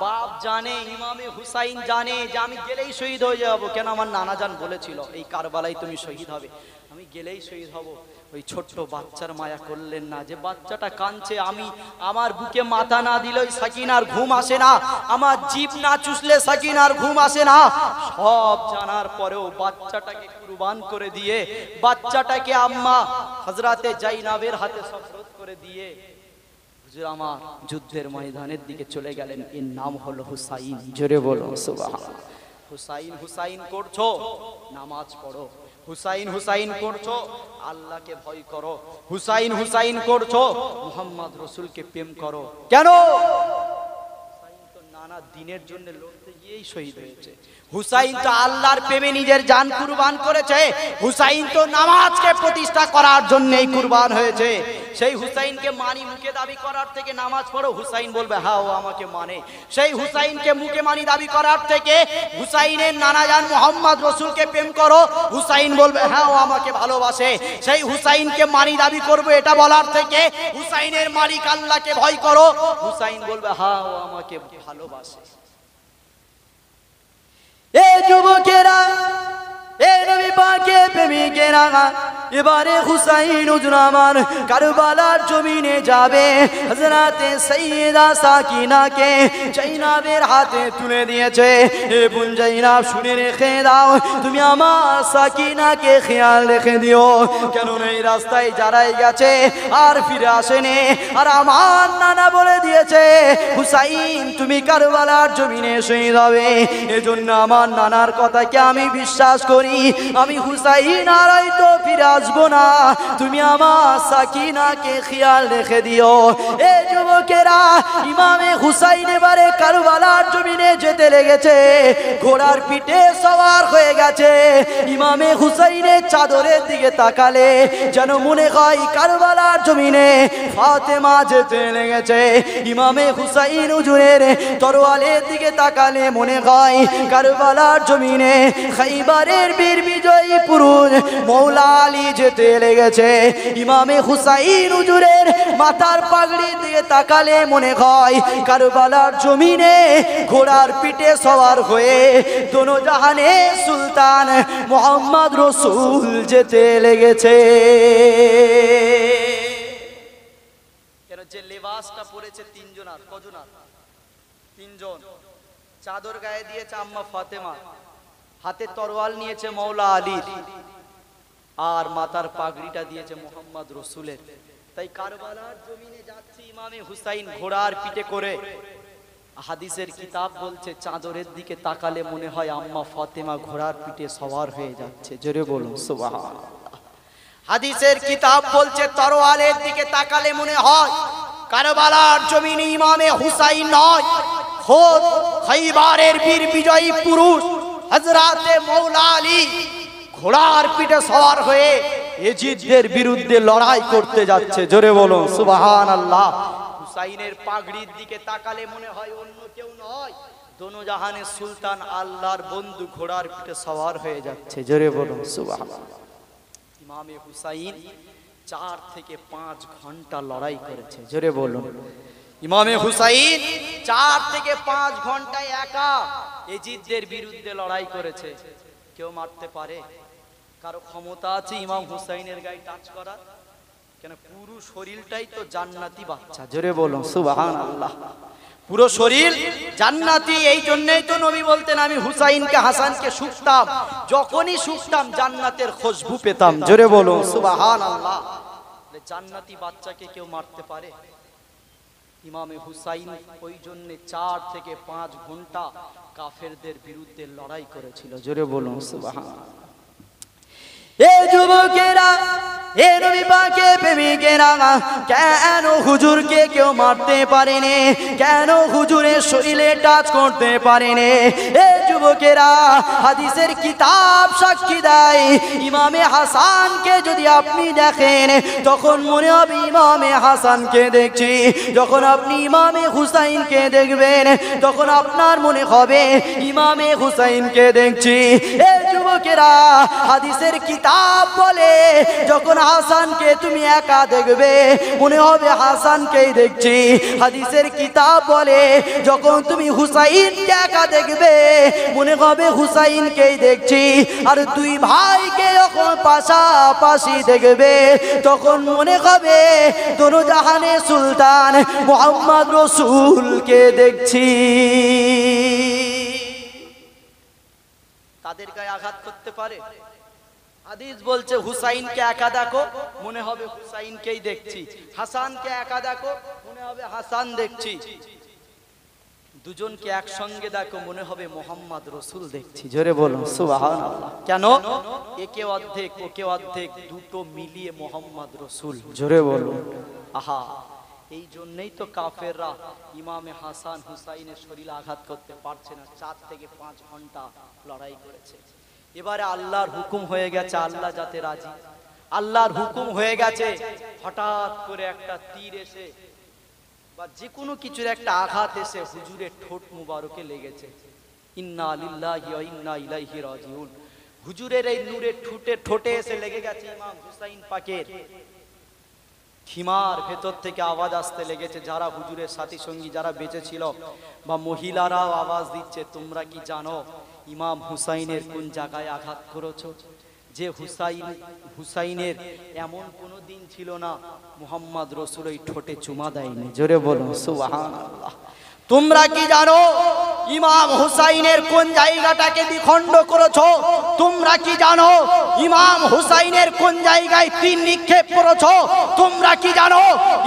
বাপ জানে ইমামে হুসাইন জানে যে আমি গেলেই শহীদ হয়ে যাবো কেন আমার নানা যান বলেছিল এই কারবালাই তুমি শহীদ হবে আমি গেলেই শহীদ হব ওই ছোট্ট বাচ্চার মায়া করলেন না যে বাচ্চাটা কাঁদছে আমি আমার বুকে মাথা না দিলেই সাকিনার ঘুম আসে না আমার জীব না চুষলে সাকিনার ঘুম আসে না সব জানার পরেও বাচ্চাটাকে কুরবান করে দিয়ে বাচ্চাটাকে আম্মা হজরাতে জাইনাবের হাতে সফরত করে দিয়ে জুরামা যুদ্ধের ময়দানের দিকে চলে গেলেন এর নাম হলো হুসাইন জোরে বলো হুসাইন হুসাইন করছো নামাজ পড়ো হুসাইন হুসাইন করছো আল্লাহকে ভয় করো হুসাইন হুসাইন করছো মোহাম্মদ রসুলকে প্রেম করো কেন নানা দিনের জন্য লোক এই শহীদ হয়েছে হুসাইন তো আল্লাহর প্রেমে নিজের যান কুরবান করেছে হুসাইন তো নামাজকে প্রতিষ্ঠা করার জন্যই কুরবান হয়েছে সেই হুসাইনকে মানি মুখে দাবি করার থেকে নামাজ পড়ো হুসাইন বলবে হ্যাঁ আমাকে মানে সেই হুসাইনকে মুখে মানি দাবি করার থেকে হুসাইনের নানাজান মোহাম্মদ রসুলকে প্রেম করো হুসাইন বলবে হ্যাঁ ও আমাকে ভালোবাসে সেই হুসাইনকে মানি দাবি করবে এটা বলার থেকে হুসাইনের মালিক আল্লাহকে ভয় করো হুসাইন বলবে হ্যাঁ আমাকে ভালোবাসে Ei, de boqueira! এ নবী পাকে প্রেমিকেরা এবারে হুসাইন কারবালার জমিনে যাবে হজরাতে সৈয়দা সাকিনাকে জৈনাবের হাতে তুলে দিয়েছে এ জৈনাব শুনে রেখে দাও তুমি আমার সাকিনাকে খেয়াল রেখে দিও এই রাস্তায় যারাই গেছে আর ফিরে আসেনি আর আমার নানা বলে দিয়েছে হুসাইন তুমি কারবালার জমিনে শহীদ হবে এজন্য আমার নানার কথাকে আমি বিশ্বাস করি আমি হুসাইন আরাই তো ফিরে আসবো না তুমি আমার সাকিনাকে খেয়াল রেখে দিও এ যুবকেরা ইমামে হুসাইন এবারে কারুবালার জমিনে যেতে লেগেছে ঘোড়ার পিঠে সবার হয়ে গেছে ইমামে হুসাইনে চাদরের দিকে তাকালে যেন মনে হয় কারুবালার জমিনে ফাতেমা যেতে লেগেছে ইমামে হুসাইন উজুরের তরোয়ালের দিকে তাকালে মনে হয় কারুবালার জমিনে খাইবারের বীর বিজয়ী পুরুষ মৌলা যেতে লেগেছে ইমামে হুসাইন মাথার পাগড়ি দিয়ে তাকালে মনে হয় কারবালার জমিনে ঘোড়ার পিঠে হয়ে দোনো জাহানে সুলতান মোহাম্মদ রসুল যেতে লেগেছে লেবাসটা তিনজন চাদর গায়ে দিয়েছে আম্মা ফাতেমা হাতে তরোয়াল নিয়েছে মৌলা আলীর আর মাতার পাগড়িটা দিয়েছে মোহাম্মদ রসুলের তাই কারবালার জমিনে যাচ্ছে ইমামে হুসাইন ঘোড়ার পিঠে করে হাদিসের কিতাব বলছে চাদরের দিকে তাকালে মনে হয় আম্মা ফাতেমা ঘোড়ার পিঠে সবার হয়ে যাচ্ছে জোরে বলুন সোবাহ হাদিসের কিতাব বলছে তরোয়ালের দিকে তাকালে মনে হয় কারবালার জমিনে ইমামে হুসাইন নয় খোদ খাইবারের বীর বিজয়ী পুরুষ হজরাতে মৌলা আলী ঘোড়ার পিঠে সবার হয়ে এজিদদের বিরুদ্ধে লড়াই করতে যাচ্ছে জোরে বলো সুবাহান আল্লাহ হুসাইনের পাগড়ির দিকে তাকালে মনে হয় অন্য কেউ নয় দোনোজাহানের সুলতান আল্লাহর বন্ধু ঘোড়ার পিঠে সবার হয়ে যাচ্ছে জোরে বলো সুবাহান ইমামে হুসাইন চার থেকে পাঁচ ঘন্টা লড়াই করেছে জোরে বলুন ইমামে হুসাইন চার থেকে পাঁচ ঘন্টায় একা এজিদদের বিরুদ্ধে লড়াই করেছে কেউ মারতে পারে কারো ক্ষমতা আছে ইমাম হুসাইনের গায়ে টাচ করা কেন পুরো শরীরটাই তো জান্নাতি বাচ্চা জোরে বলো সুবাহান আল্লাহ পুরো শরীর জান্নাতি এই জন্যই তো নবী বলতেন আমি হুসাইনকে হাসানকে শুকতাম যখনই শুকতাম জান্নাতের খুশবু পেতাম জোরে বলুন সুবাহান আল্লাহ জান্নাতি বাচ্চাকে কেউ মারতে পারে ইমামে হুসাইন ওই জন্যে চার থেকে পাঁচ ঘন্টা কাফেরদের বিরুদ্ধে লড়াই করেছিল জোরে বলুন সুবাহ এ যুবকেরা এ নবী পাকে প্রেমিকেরা কেন হুজুরকে কেউ মারতে পারেনি কেন হুজুরের শরীরে টাচ করতে পারেনি এ যুবকেরা হাদিসের কিতাব সাক্ষী দেয় ইমামে হাসানকে যদি আপনি দেখেন তখন মনে হবে ইমামে হাসানকে দেখছি যখন আপনি ইমামে হুসাইনকে দেখবেন তখন আপনার মনে হবে ইমামে হুসাইনকে দেখছি এ যুবকেরা হাদিসের কিতাব কিতাব বলে যখন হাসানকে তুমি একা দেখবে মনে হবে হাসানকেই দেখছি হাদিসের কিতাব বলে যখন তুমি হুসাইনকে একা দেখবে মনে হবে হুসাইনকেই দেখছি আর দুই ভাইকে যখন পাশাপাশি দেখবে তখন মনে হবে দোনো জাহানে সুলতান মোহাম্মদ রসুলকে দেখছি তাদের গায়ে আঘাত করতে পারে হাদিস বলছে হুসাইনকে একা দেখো মনে হবে হুসাইনকেই দেখছি হাসানকে একা দেখো মনে হবে হাসান দেখছি দুজনকে একসঙ্গে দেখো মনে হবে মোহাম্মদ রসুল দেখছি জোরে বলো কেন একে অর্ধেক ওকে অর্ধেক দুটো মিলিয়ে মোহাম্মদ রসুল জোরে বলো আহা এই জন্যই তো কাফেররা ইমামে হাসান হুসাইনের শরীর আঘাত করতে পারছে না চার থেকে পাঁচ ঘন্টা লড়াই করেছে এবারে আল্লাহর হুকুম হয়ে গেছে আল্লাহ যাতে রাজি আল্লাহর হুকুম হয়ে গেছে হঠাৎ করে একটা তীর এসে বা যে কোনো কিছুর একটা আঘাত এসে হুজুরের ঠোঁট মুবারকে লেগেছে ইন্না আলিল্লাহি ইন্না ইলাইহি রাজিউন হুজুরের এই নূরে ঠুটে ঠোঁটে এসে লেগে গেছে ইমাম হুসাইন পাকের খিমার ভেতর থেকে আওয়াজ আসতে লেগেছে যারা হুজুরের সাথী সঙ্গী যারা বেঁচে ছিল বা মহিলারাও আওয়াজ দিচ্ছে তোমরা কি জানো ইমাম হুসাইনের কোন জায়গায় আঘাত করেছ যে হুসাইন হুসাইনের এমন কোনো দিন ছিল না মোহাম্মদ রসুল ওই ঠোঁটে চুমা দেয়নি জোরে বলো তোমরা কি জানো ইমাম হুসাইনের কোন জায়গাটাকে বিখণ্ড করেছ তোমরা কি জানো ইমাম হুসাইনের কোন জায়গায় তিন নিক্ষেপ করেছ তোমরা কি জানো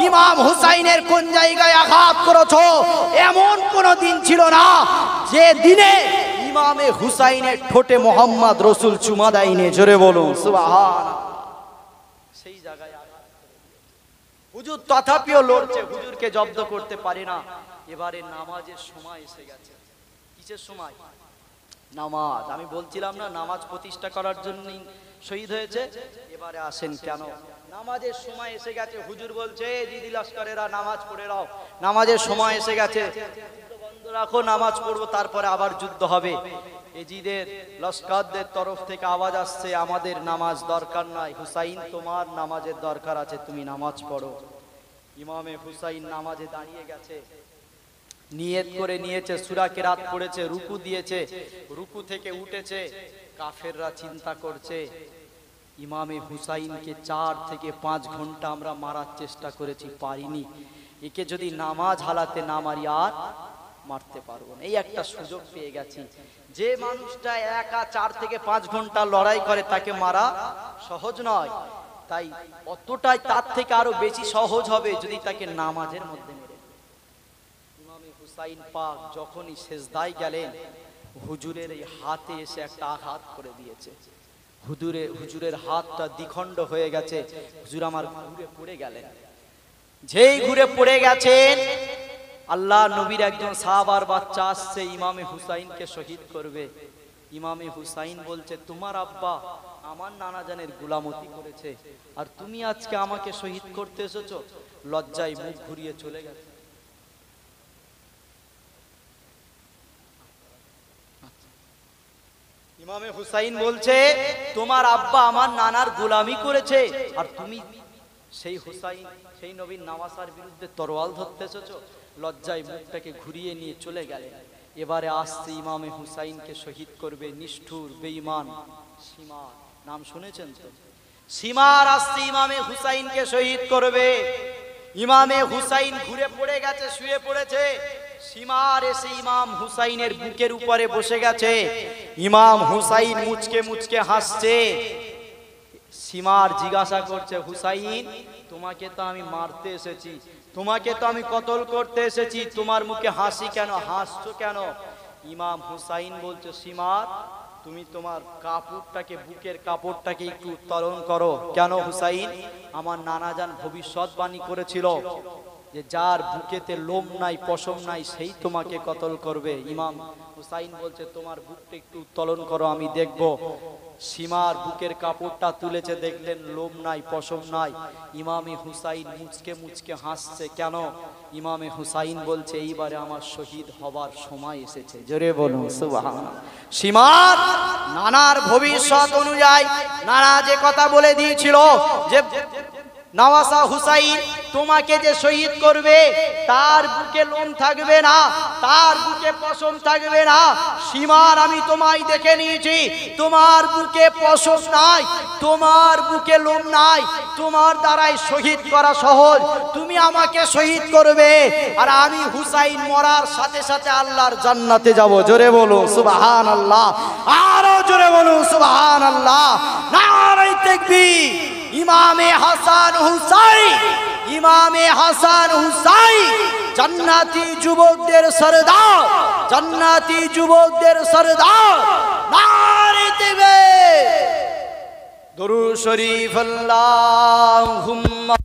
ইমাম হুসাইনের কোন জায়গায় আঘাত করেছ এমন কোনো দিন ছিল না যে দিনে ইমামে হুসাইনের ঠোঁটে মোহাম্মদ রসুল চুমা দেয়নি জোরে বলুন সেই জায়গায় হুজুর তথাপিও লড়ছে হুজুরকে জব্দ করতে পারে না এবারে নামাজের সময় এসে গেছে কিসের সময় নামাজ আমি বলছিলাম না নামাজ প্রতিষ্ঠা করার জন্য শহীদ হয়েছে এবারে আসেন কেন নামাজের সময় এসে গেছে হুজুর বলছে দিদি লস্করেরা নামাজ পড়ে রাও নামাজের সময় এসে গেছে রাখো নামাজ পড়বো তারপরে আবার যুদ্ধ হবে এজিদের লস্করদের তরফ থেকে আওয়াজ আসছে আমাদের নামাজ দরকার নাই হুসাইন তোমার নামাজের দরকার আছে তুমি নামাজ পড়ো ইমামে হুসাইন নামাজে দাঁড়িয়ে গেছে নিয়ত করে নিয়েছে সুরাকে রাত পড়েছে রুকু দিয়েছে রুকু থেকে উঠেছে কাফেররা চিন্তা করছে ইমামে হুসাইনকে চার থেকে পাঁচ ঘন্টা আমরা মারার চেষ্টা করেছি পারিনি একে যদি নামাজ হালাতে না মারি আর মারতে পারবো না এই একটা সুযোগ পেয়ে গেছি যে মানুষটা একা চার থেকে পাঁচ ঘন্টা লড়াই করে তাকে মারা সহজ নয় তাই অতটাই তার থেকে আরো বেশি সহজ হবে যদি তাকে নামাজের মধ্যে হুসাইন পাক যখনই শেষদায় গেলেন হুজুরের এই হাতে এসে একটা আঘাত করে দিয়েছে হুজুরে হুজুরের হাতটা দ্বিখণ্ড হয়ে গেছে হুজুর আমার ঘুরে পড়ে গেলেন যেই ঘুরে পড়ে গেছেন আল্লাহ নবীর একজন সাহাবার বাচ্চা আসছে ইমামে হুসাইনকে শহীদ করবে ইমামে হুসাইন বলছে তোমার আব্বা আমার নানাজানের গুলামতি করেছে আর তুমি আজকে আমাকে শহীদ করতে এসেছো লজ্জায় মুখ ঘুরিয়ে চলে গেছে ইমামে হুসাইন বলছে তোমার আব্বা আমার নানার গোলামি করেছে আর তুমি সেই হুসাইন সেই নবীন নামাসার বিরুদ্ধে তরোয়াল ধরতে এসেছো লজ্জায় মুখটাকে ঘুরিয়ে নিয়ে চলে গেলেন এবারে আসছে ইমামে হুসাইনকে শহীদ করবে নিষ্ঠুর বেঈমান সীমা নাম শুনেছেন তো সীমার আসছে ইমামে হুসাইনকে শহীদ করবে ইমামে হুসাইন ঘুরে পড়ে গেছে শুয়ে পড়েছে সীমার এসে ইমাম হুসাইনের বুকের উপরে বসে গেছে ইমাম হুসাইন মুচকে মুচকে হাসছে সীমার জিজ্ঞাসা করছে হুসাইন তোমাকে তো আমি মারতে এসেছি তোমাকে তো আমি কতল করতে এসেছি তোমার মুখে হাসি কেন হাসছো কেন ইমাম হুসাইন বলছো সীমার তুমি তোমার কাপড়টাকে বুকের কাপড়টাকে একটু উত্তোলন করো কেন হুসাইন আমার নানাজান ভবিষ্যৎবাণী করেছিল যে যার বুকেতে লোম নাই পশম নাই সেই তোমাকে কতল করবে ইমাম হুসাইন বলছে তোমার বুকটা একটু উত্তোলন করো আমি দেখব সীমার বুকের কাপড়টা তুলেছে দেখলেন লোম নাই পশম নাই ইমামে হুসাইন মুচকে মুচকে হাসছে কেন ইমামে হুসাইন বলছে এইবারে আমার শহীদ হবার সময় এসেছে জোরে বলুন সীমার নানার ভবিষ্যৎ অনুযায়ী নানা যে কথা বলে দিয়েছিল যে নওয়াসা হুসাইন তোমাকে যে শহীদ করবে তার বুকে লোম থাকবে না তার বুকে পশম থাকবে না সীমার আমি তোমায় দেখে নিয়েছি তোমার বুকে পশম নাই তোমার বুকে লোম নাই তোমার দ্বারাই শহীদ করা সহজ তুমি আমাকে শহীদ করবে আর আমি হুসাইন মরার সাথে সাথে আল্লাহর জান্নাতে যাব জোরে বলো সুবাহান আল্লাহ আরো জোরে বলো সুবাহান আল্লাহ না ইমামে হাসান হুসাইন ইমামে হাসান হুসাইন জান্নাতি যুবকদের সরদার জান্নাতি যুবকদের সরদার নারী দেবে দরু শরীফ আল্লাহ